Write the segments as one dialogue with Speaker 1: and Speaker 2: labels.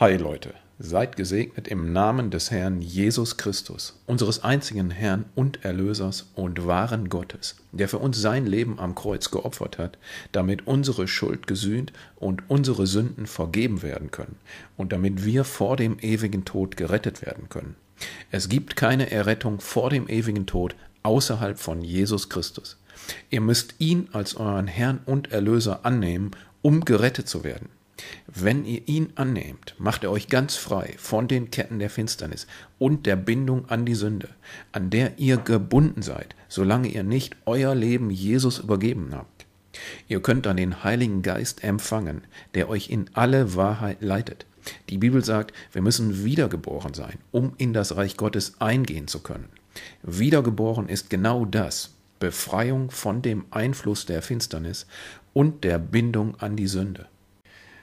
Speaker 1: Hi Leute, seid gesegnet im Namen des Herrn Jesus Christus, unseres einzigen Herrn und Erlösers und wahren Gottes, der für uns sein Leben am Kreuz geopfert hat, damit unsere Schuld gesühnt und unsere Sünden vergeben werden können und damit wir vor dem ewigen Tod gerettet werden können. Es gibt keine Errettung vor dem ewigen Tod außerhalb von Jesus Christus. Ihr müsst ihn als euren Herrn und Erlöser annehmen, um gerettet zu werden. Wenn ihr ihn annehmt, macht er euch ganz frei von den Ketten der Finsternis und der Bindung an die Sünde, an der ihr gebunden seid, solange ihr nicht euer Leben Jesus übergeben habt. Ihr könnt dann den Heiligen Geist empfangen, der euch in alle Wahrheit leitet. Die Bibel sagt, wir müssen wiedergeboren sein, um in das Reich Gottes eingehen zu können. Wiedergeboren ist genau das, Befreiung von dem Einfluss der Finsternis und der Bindung an die Sünde.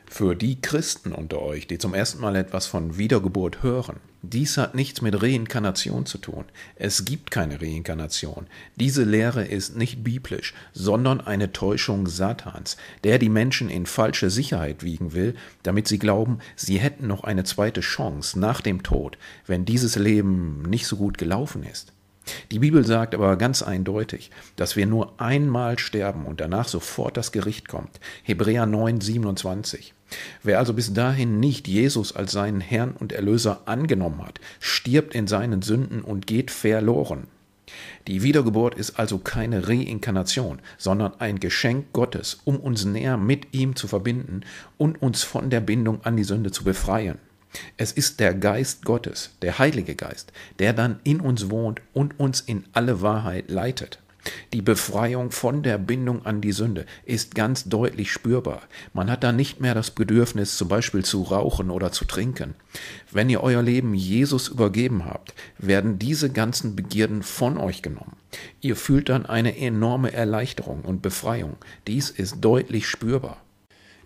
Speaker 1: Für die Christen unter euch, die zum ersten Mal etwas von Wiedergeburt hören, dies hat nichts mit Reinkarnation zu tun. Es gibt keine Reinkarnation. Diese Lehre ist nicht biblisch, sondern eine Täuschung Satans, der die Menschen in falsche Sicherheit wiegen will, damit sie glauben, sie hätten noch eine zweite Chance nach dem Tod, wenn dieses Leben nicht so gut gelaufen ist. Die Bibel sagt aber ganz eindeutig, dass wir nur einmal sterben und danach sofort das Gericht kommt. Hebräer 9, 27. Wer also bis dahin nicht Jesus als seinen Herrn und Erlöser angenommen hat, stirbt in seinen Sünden und geht verloren. Die Wiedergeburt ist also keine Reinkarnation, sondern ein Geschenk Gottes, um uns näher mit ihm zu verbinden und uns von der Bindung an die Sünde zu befreien. Es ist der Geist Gottes, der Heilige Geist, der dann in uns wohnt und uns in alle Wahrheit leitet. Die Befreiung von der Bindung an die Sünde ist ganz deutlich spürbar. Man hat da nicht mehr das Bedürfnis, zum Beispiel zu rauchen oder zu trinken. Wenn ihr euer Leben Jesus übergeben habt, werden diese ganzen Begierden von euch genommen. Ihr fühlt dann eine enorme Erleichterung und Befreiung. Dies ist deutlich spürbar.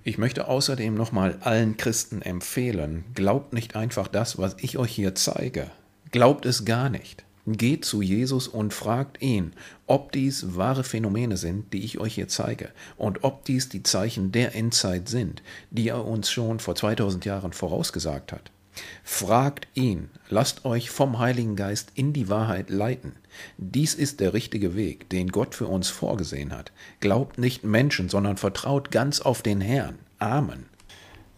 Speaker 1: Ich möchte außerdem nochmal allen Christen empfehlen, glaubt nicht einfach das, was ich euch hier zeige. Glaubt es gar nicht. Geht zu Jesus und fragt ihn, ob dies wahre Phänomene sind, die ich euch hier zeige, und ob dies die Zeichen der Endzeit sind, die er uns schon vor 2000 Jahren vorausgesagt hat. Fragt ihn, lasst euch vom Heiligen Geist in die Wahrheit leiten. Dies ist der richtige Weg, den Gott für uns vorgesehen hat. Glaubt nicht Menschen, sondern vertraut ganz auf den Herrn. Amen.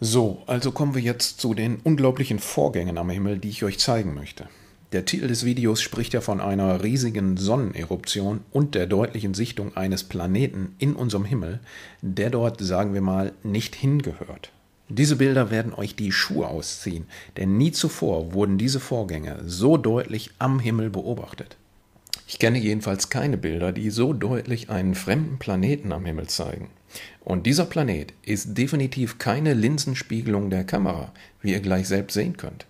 Speaker 1: So, also kommen wir jetzt zu den unglaublichen Vorgängen am Himmel, die ich euch zeigen möchte. Der Titel des Videos spricht ja von einer riesigen Sonneneruption und der deutlichen Sichtung eines Planeten in unserem Himmel, der dort, sagen wir mal, nicht hingehört. Diese Bilder werden euch die Schuhe ausziehen, denn nie zuvor wurden diese Vorgänge so deutlich am Himmel beobachtet. Ich kenne jedenfalls keine Bilder, die so deutlich einen fremden Planeten am Himmel zeigen. Und dieser Planet ist definitiv keine Linsenspiegelung der Kamera, wie ihr gleich selbst sehen könnt.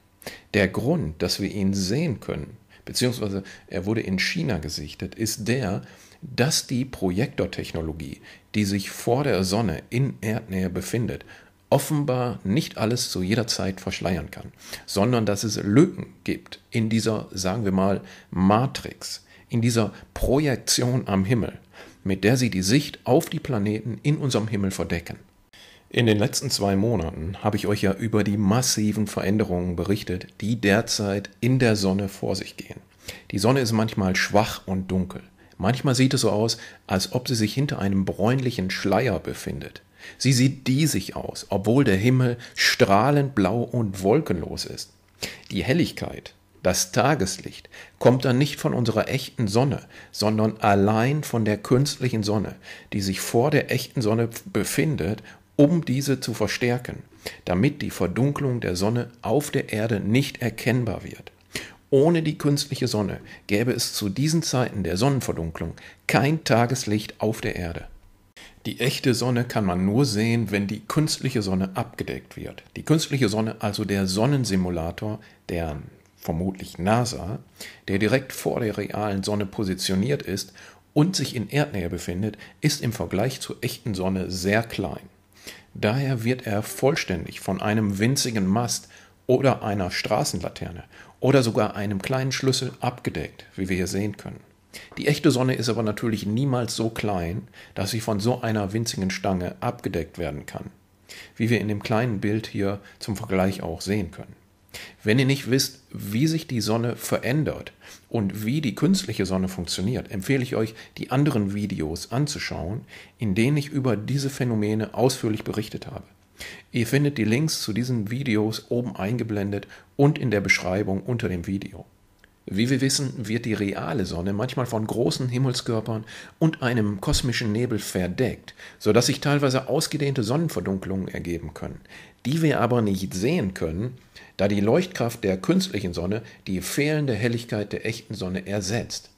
Speaker 1: Der Grund, dass wir ihn sehen können, beziehungsweise er wurde in China gesichtet, ist der, dass die Projektortechnologie, die sich vor der Sonne in Erdnähe befindet, offenbar nicht alles zu jeder Zeit verschleiern kann, sondern dass es Lücken gibt in dieser, sagen wir mal, Matrix, in dieser Projektion am Himmel, mit der sie die Sicht auf die Planeten in unserem Himmel verdecken. In den letzten zwei Monaten habe ich euch ja über die massiven Veränderungen berichtet, die derzeit in der Sonne vor sich gehen. Die Sonne ist manchmal schwach und dunkel. Manchmal sieht es so aus, als ob sie sich hinter einem bräunlichen Schleier befindet. Sie sieht diesig aus, obwohl der Himmel strahlend blau und wolkenlos ist. Die Helligkeit, das Tageslicht, kommt dann nicht von unserer echten Sonne, sondern allein von der künstlichen Sonne, die sich vor der echten Sonne befindet, um diese zu verstärken, damit die Verdunklung der Sonne auf der Erde nicht erkennbar wird. Ohne die künstliche Sonne gäbe es zu diesen Zeiten der Sonnenverdunklung kein Tageslicht auf der Erde. Die echte Sonne kann man nur sehen, wenn die künstliche Sonne abgedeckt wird. Die künstliche Sonne, also der Sonnensimulator der vermutlich NASA, der direkt vor der realen Sonne positioniert ist und sich in Erdnähe befindet, ist im Vergleich zur echten Sonne sehr klein. Daher wird er vollständig von einem winzigen Mast oder einer Straßenlaterne oder sogar einem kleinen Schlüssel abgedeckt, wie wir hier sehen können. Die echte Sonne ist aber natürlich niemals so klein, dass sie von so einer winzigen Stange abgedeckt werden kann, wie wir in dem kleinen Bild hier zum Vergleich auch sehen können. Wenn ihr nicht wisst, wie sich die Sonne verändert und wie die künstliche Sonne funktioniert, empfehle ich euch, die anderen Videos anzuschauen, in denen ich über diese Phänomene ausführlich berichtet habe. Ihr findet die Links zu diesen Videos oben eingeblendet und in der Beschreibung unter dem Video. Wie wir wissen, wird die reale Sonne manchmal von großen Himmelskörpern und einem kosmischen Nebel verdeckt, sodass sich teilweise ausgedehnte Sonnenverdunklungen ergeben können, die wir aber nicht sehen können, da die Leuchtkraft der künstlichen Sonne die fehlende Helligkeit der echten Sonne ersetzt.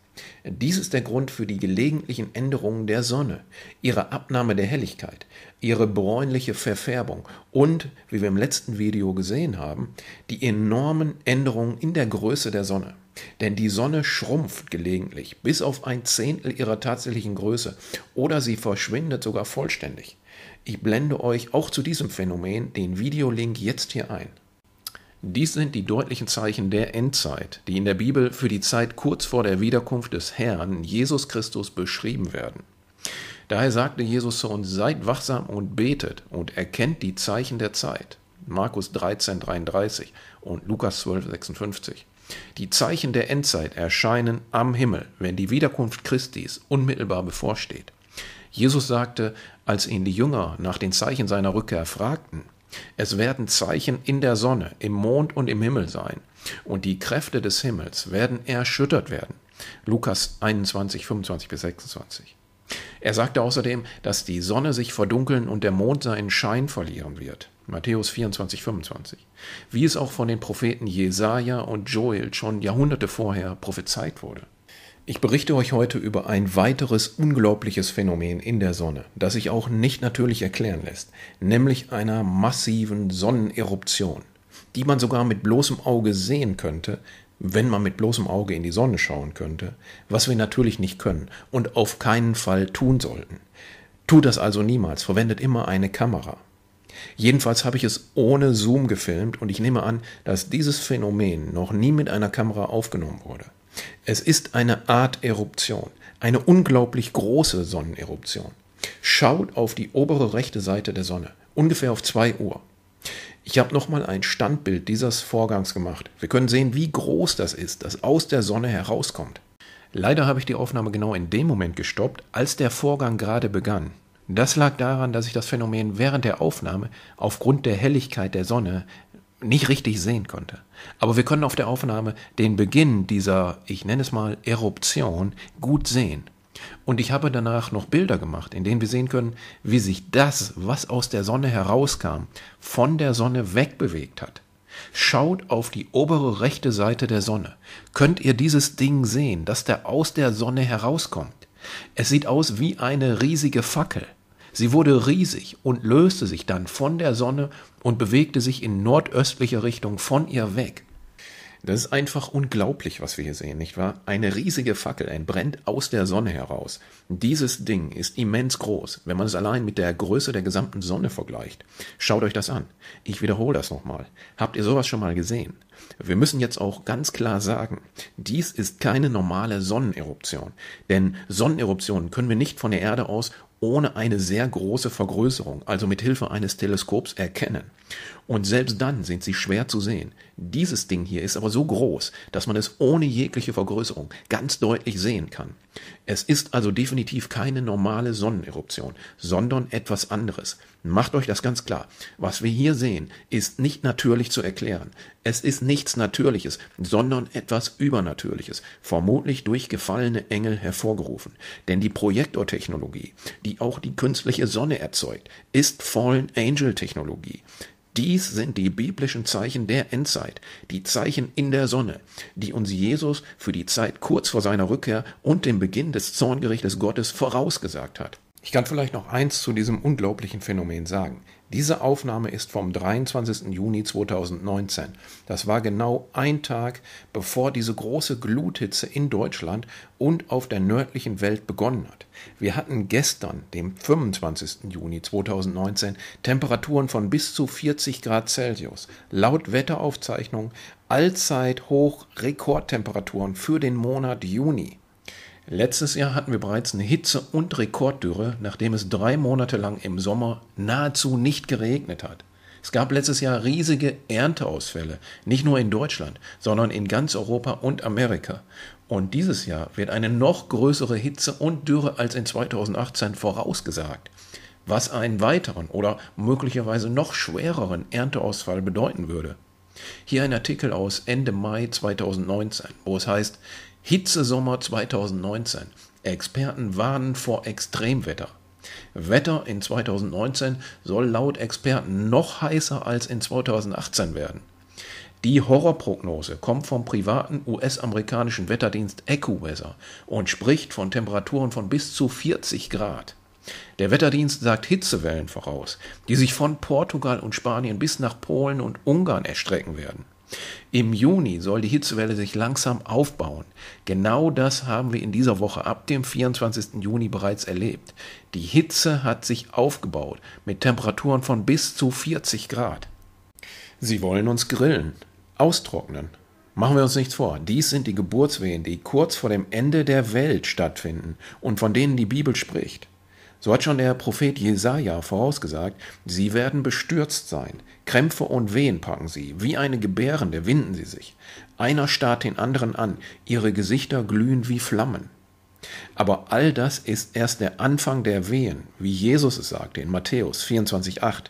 Speaker 1: Dies ist der Grund für die gelegentlichen Änderungen der Sonne, ihre Abnahme der Helligkeit, ihre bräunliche Verfärbung und, wie wir im letzten Video gesehen haben, die enormen Änderungen in der Größe der Sonne. Denn die Sonne schrumpft gelegentlich bis auf ein Zehntel ihrer tatsächlichen Größe oder sie verschwindet sogar vollständig. Ich blende euch auch zu diesem Phänomen den Videolink jetzt hier ein. Dies sind die deutlichen Zeichen der Endzeit, die in der Bibel für die Zeit kurz vor der Wiederkunft des Herrn Jesus Christus beschrieben werden. Daher sagte Jesus zu uns, seid wachsam und betet und erkennt die Zeichen der Zeit. Markus 13, 33 und Lukas 12, 56. Die Zeichen der Endzeit erscheinen am Himmel, wenn die Wiederkunft Christis unmittelbar bevorsteht. Jesus sagte, als ihn die Jünger nach den Zeichen seiner Rückkehr fragten, es werden Zeichen in der Sonne, im Mond und im Himmel sein, und die Kräfte des Himmels werden erschüttert werden. Lukas 21, 25 bis 26. Er sagte außerdem, dass die Sonne sich verdunkeln und der Mond seinen Schein verlieren wird. Matthäus 24, 25. Wie es auch von den Propheten Jesaja und Joel schon Jahrhunderte vorher prophezeit wurde. Ich berichte euch heute über ein weiteres unglaubliches Phänomen in der Sonne, das sich auch nicht natürlich erklären lässt, nämlich einer massiven Sonneneruption, die man sogar mit bloßem Auge sehen könnte, wenn man mit bloßem Auge in die Sonne schauen könnte, was wir natürlich nicht können und auf keinen Fall tun sollten. Tut das also niemals, verwendet immer eine Kamera. Jedenfalls habe ich es ohne Zoom gefilmt und ich nehme an, dass dieses Phänomen noch nie mit einer Kamera aufgenommen wurde. Es ist eine Art Eruption, eine unglaublich große Sonneneruption. Schaut auf die obere rechte Seite der Sonne, ungefähr auf 2 Uhr. Ich habe nochmal ein Standbild dieses Vorgangs gemacht. Wir können sehen, wie groß das ist, das aus der Sonne herauskommt. Leider habe ich die Aufnahme genau in dem Moment gestoppt, als der Vorgang gerade begann. Das lag daran, dass ich das Phänomen während der Aufnahme aufgrund der Helligkeit der Sonne nicht richtig sehen konnte. Aber wir können auf der Aufnahme den Beginn dieser, ich nenne es mal, Eruption gut sehen. Und ich habe danach noch Bilder gemacht, in denen wir sehen können, wie sich das, was aus der Sonne herauskam, von der Sonne wegbewegt hat. Schaut auf die obere rechte Seite der Sonne. Könnt ihr dieses Ding sehen, das da aus der Sonne herauskommt? Es sieht aus wie eine riesige Fackel. Sie wurde riesig und löste sich dann von der Sonne und bewegte sich in nordöstlicher Richtung von ihr weg. Das ist einfach unglaublich, was wir hier sehen, nicht wahr? Eine riesige Fackel entbrennt aus der Sonne heraus. Dieses Ding ist immens groß, wenn man es allein mit der Größe der gesamten Sonne vergleicht. Schaut euch das an. Ich wiederhole das nochmal. Habt ihr sowas schon mal gesehen? Wir müssen jetzt auch ganz klar sagen, dies ist keine normale Sonneneruption. Denn Sonneneruptionen können wir nicht von der Erde aus ohne eine sehr große Vergrößerung, also mit Hilfe eines Teleskops, erkennen. Und selbst dann sind sie schwer zu sehen. Dieses Ding hier ist aber so groß, dass man es ohne jegliche Vergrößerung ganz deutlich sehen kann. Es ist also definitiv keine normale Sonneneruption, sondern etwas anderes. Macht euch das ganz klar. Was wir hier sehen, ist nicht natürlich zu erklären. Es ist nichts Natürliches, sondern etwas Übernatürliches, vermutlich durch gefallene Engel hervorgerufen. Denn die Projektortechnologie, die auch die künstliche Sonne erzeugt, ist Fallen Angel Technologie. Dies sind die biblischen Zeichen der Endzeit, die Zeichen in der Sonne, die uns Jesus für die Zeit kurz vor seiner Rückkehr und dem Beginn des Zorngerichtes Gottes vorausgesagt hat. Ich kann vielleicht noch eins zu diesem unglaublichen Phänomen sagen. Diese Aufnahme ist vom 23. Juni 2019. Das war genau ein Tag, bevor diese große Gluthitze in Deutschland und auf der nördlichen Welt begonnen hat. Wir hatten gestern, dem 25. Juni 2019, Temperaturen von bis zu 40 Grad Celsius. Laut Wetteraufzeichnung Allzeithoch Rekordtemperaturen für den Monat Juni. Letztes Jahr hatten wir bereits eine Hitze- und Rekorddürre, nachdem es drei Monate lang im Sommer nahezu nicht geregnet hat. Es gab letztes Jahr riesige Ernteausfälle, nicht nur in Deutschland, sondern in ganz Europa und Amerika. Und dieses Jahr wird eine noch größere Hitze und Dürre als in 2018 vorausgesagt, was einen weiteren oder möglicherweise noch schwereren Ernteausfall bedeuten würde. Hier ein Artikel aus Ende Mai 2019, wo es heißt, Hitzesommer 2019. Experten warnen vor Extremwetter. Wetter in 2019 soll laut Experten noch heißer als in 2018 werden. Die Horrorprognose kommt vom privaten US-amerikanischen Wetterdienst AccuWeather und spricht von Temperaturen von bis zu 40 Grad. Der Wetterdienst sagt Hitzewellen voraus, die sich von Portugal und Spanien bis nach Polen und Ungarn erstrecken werden. Im Juni soll die Hitzewelle sich langsam aufbauen. Genau das haben wir in dieser Woche ab dem 24. Juni bereits erlebt. Die Hitze hat sich aufgebaut mit Temperaturen von bis zu 40 Grad. Sie wollen uns grillen, austrocknen. Machen wir uns nichts vor, dies sind die Geburtswehen, die kurz vor dem Ende der Welt stattfinden und von denen die Bibel spricht. So hat schon der Prophet Jesaja vorausgesagt: Sie werden bestürzt sein. Krämpfe und Wehen packen sie. Wie eine Gebärende winden sie sich. Einer starrt den anderen an. Ihre Gesichter glühen wie Flammen. Aber all das ist erst der Anfang der Wehen, wie Jesus es sagte in Matthäus 24,8.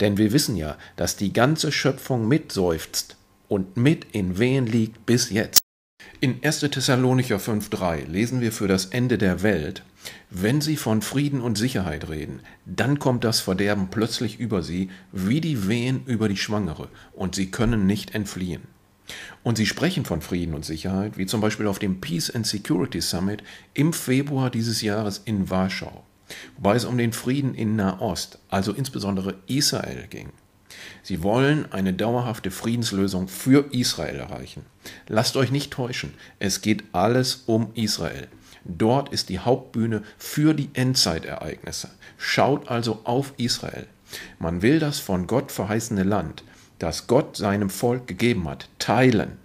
Speaker 1: Denn wir wissen ja, dass die ganze Schöpfung mitseufzt und mit in Wehen liegt bis jetzt. In 1. Thessalonicher 5,3 lesen wir für das Ende der Welt: Wenn sie von Frieden und Sicherheit reden, dann kommt das Verderben plötzlich über sie, wie die Wehen über die Schwangere, und sie können nicht entfliehen. Und sie sprechen von Frieden und Sicherheit, wie zum Beispiel auf dem Peace and Security Summit im Februar dieses Jahres in Warschau, wobei es um den Frieden in Nahost, also insbesondere Israel, ging. Sie wollen eine dauerhafte Friedenslösung für Israel erreichen. Lasst euch nicht täuschen, es geht alles um Israel. Dort ist die Hauptbühne für die Endzeitereignisse. Schaut also auf Israel. Man will das von Gott verheißene Land, das Gott seinem Volk gegeben hat, teilen,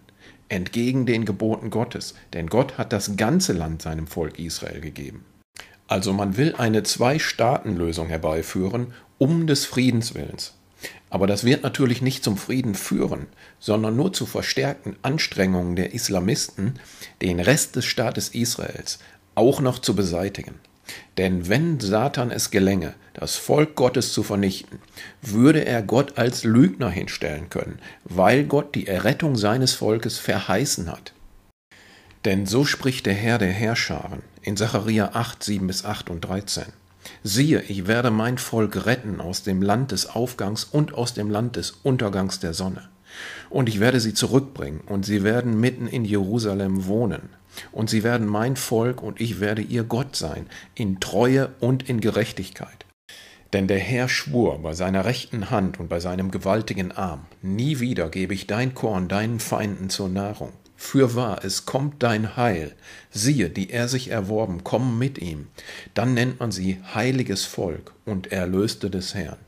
Speaker 1: entgegen den Geboten Gottes, denn Gott hat das ganze Land seinem Volk Israel gegeben. Also man will eine Zwei-Staaten-Lösung herbeiführen, um des Friedens willens. Aber das wird natürlich nicht zum Frieden führen, sondern nur zu verstärkten Anstrengungen der Islamisten, den Rest des Staates Israels auch noch zu beseitigen. Denn wenn Satan es gelänge, das Volk Gottes zu vernichten, würde er Gott als Lügner hinstellen können, weil Gott die Errettung seines Volkes verheißen hat. Denn so spricht der Herr der Herrscharen in Zachariah 8, 7 bis 8 und 13. Siehe, ich werde mein Volk retten aus dem Land des Aufgangs und aus dem Land des Untergangs der Sonne. Und ich werde sie zurückbringen, und sie werden mitten in Jerusalem wohnen. Und sie werden mein Volk, und ich werde ihr Gott sein, in Treue und in Gerechtigkeit. Denn der Herr schwur bei seiner rechten Hand und bei seinem gewaltigen Arm, nie wieder gebe ich dein Korn deinen Feinden zur Nahrung für wahr, es kommt dein Heil. Siehe, die er sich erworben, kommen mit ihm. Dann nennt man sie heiliges Volk und Erlöste des Herrn.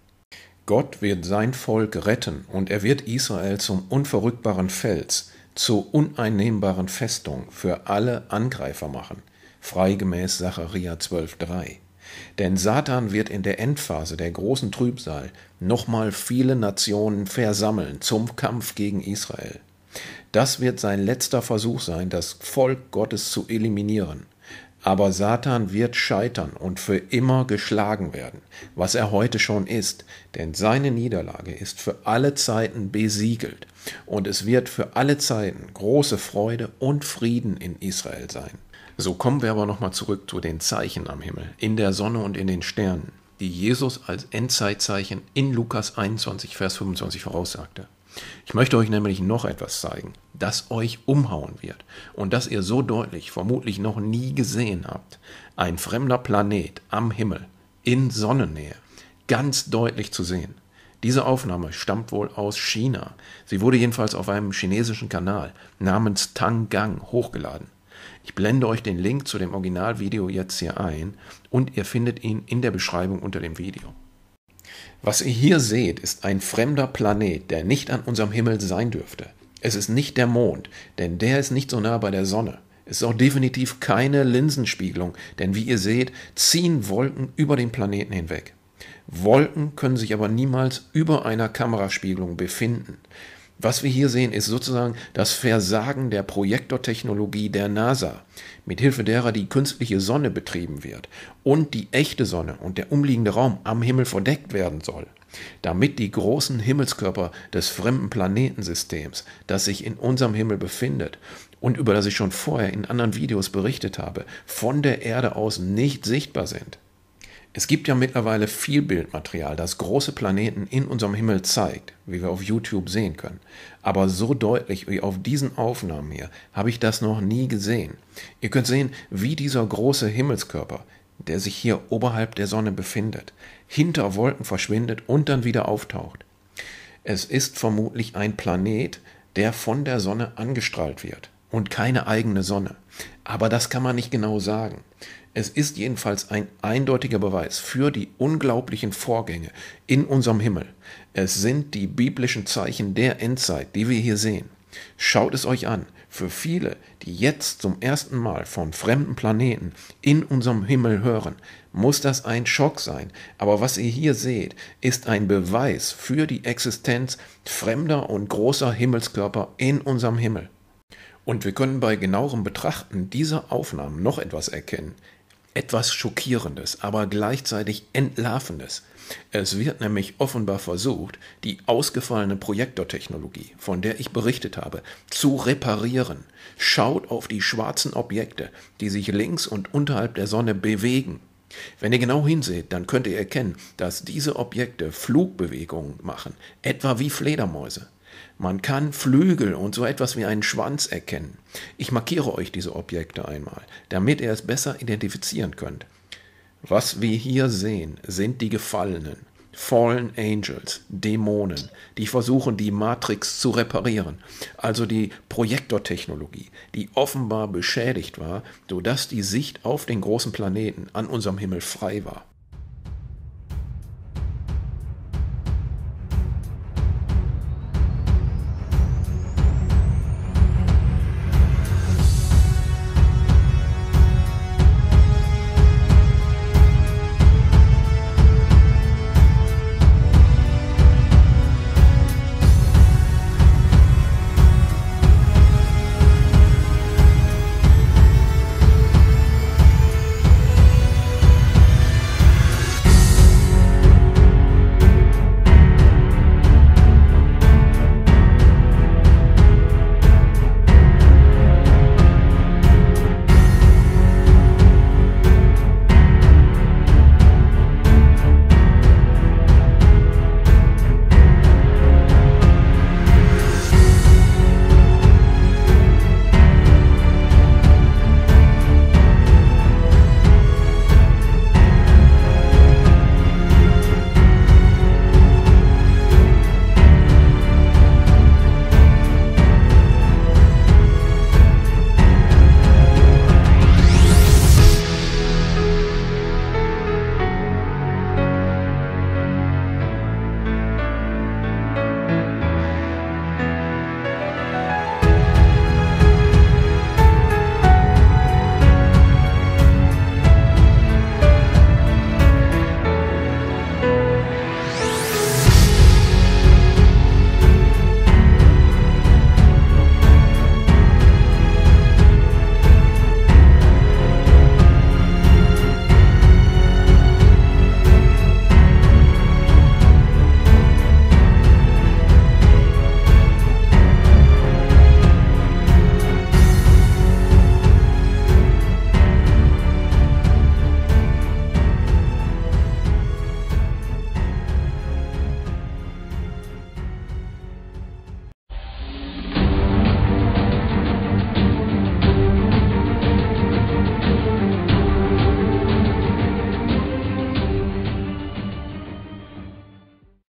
Speaker 1: Gott wird sein Volk retten und er wird Israel zum unverrückbaren Fels, zur uneinnehmbaren Festung für alle Angreifer machen. Freigemäß Sacharja 12,3. Denn Satan wird in der Endphase der großen Trübsal nochmal viele Nationen versammeln zum Kampf gegen Israel. Das wird sein letzter Versuch sein, das Volk Gottes zu eliminieren. Aber Satan wird scheitern und für immer geschlagen werden, was er heute schon ist, denn seine Niederlage ist für alle Zeiten besiegelt und es wird für alle Zeiten große Freude und Frieden in Israel sein. So kommen wir aber nochmal zurück zu den Zeichen am Himmel, in der Sonne und in den Sternen, die Jesus als Endzeitzeichen in Lukas 21, Vers 25 voraussagte. Ich möchte euch nämlich noch etwas zeigen, das euch umhauen wird und das ihr so deutlich vermutlich noch nie gesehen habt. Ein fremder Planet am Himmel in Sonnennähe, ganz deutlich zu sehen. Diese Aufnahme stammt wohl aus China. Sie wurde jedenfalls auf einem chinesischen Kanal namens Tanggang hochgeladen. Ich blende euch den Link zu dem Originalvideo jetzt hier ein und ihr findet ihn in der Beschreibung unter dem Video. Was ihr hier seht, ist ein fremder Planet, der nicht an unserem Himmel sein dürfte. Es ist nicht der Mond, denn der ist nicht so nah bei der Sonne. Es ist auch definitiv keine Linsenspiegelung, denn wie ihr seht, ziehen Wolken über den Planeten hinweg. Wolken können sich aber niemals über einer Kameraspiegelung befinden. Was wir hier sehen, ist sozusagen das Versagen der Projektortechnologie der NASA, mithilfe derer die künstliche Sonne betrieben wird und die echte Sonne und der umliegende Raum am Himmel verdeckt werden soll, damit die großen Himmelskörper des fremden Planetensystems, das sich in unserem Himmel befindet und über das ich schon vorher in anderen Videos berichtet habe, von der Erde aus nicht sichtbar sind. Es gibt ja mittlerweile viel Bildmaterial, das große Planeten in unserem Himmel zeigt, wie wir auf YouTube sehen können. Aber so deutlich wie auf diesen Aufnahmen hier habe ich das noch nie gesehen. Ihr könnt sehen, wie dieser große Himmelskörper, der sich hier oberhalb der Sonne befindet, hinter Wolken verschwindet und dann wieder auftaucht. Es ist vermutlich ein Planet, der von der Sonne angestrahlt wird und keine eigene Sonne. Aber das kann man nicht genau sagen. Es ist jedenfalls ein eindeutiger Beweis für die unglaublichen Vorgänge in unserem Himmel. Es sind die biblischen Zeichen der Endzeit, die wir hier sehen. Schaut es euch an. Für viele, die jetzt zum ersten Mal von fremden Planeten in unserem Himmel hören, muss das ein Schock sein. Aber was ihr hier seht, ist ein Beweis für die Existenz fremder und großer Himmelskörper in unserem Himmel. Und wir können bei genauerem Betrachten dieser Aufnahmen noch etwas erkennen. Etwas Schockierendes, aber gleichzeitig Entlarvendes. Es wird nämlich offenbar versucht, die ausgefallene Projektortechnologie, von der ich berichtet habe, zu reparieren. Schaut auf die schwarzen Objekte, die sich links und unterhalb der Sonne bewegen. Wenn ihr genau hinseht, dann könnt ihr erkennen, dass diese Objekte Flugbewegungen machen, etwa wie Fledermäuse. Man kann Flügel und so etwas wie einen Schwanz erkennen. Ich markiere euch diese Objekte einmal, damit ihr es besser identifizieren könnt. Was wir hier sehen, sind die Gefallenen, Fallen Angels, Dämonen, die versuchen, die Matrix zu reparieren, also die Projektortechnologie, die offenbar beschädigt war, sodass die Sicht auf den großen Planeten an unserem Himmel frei war.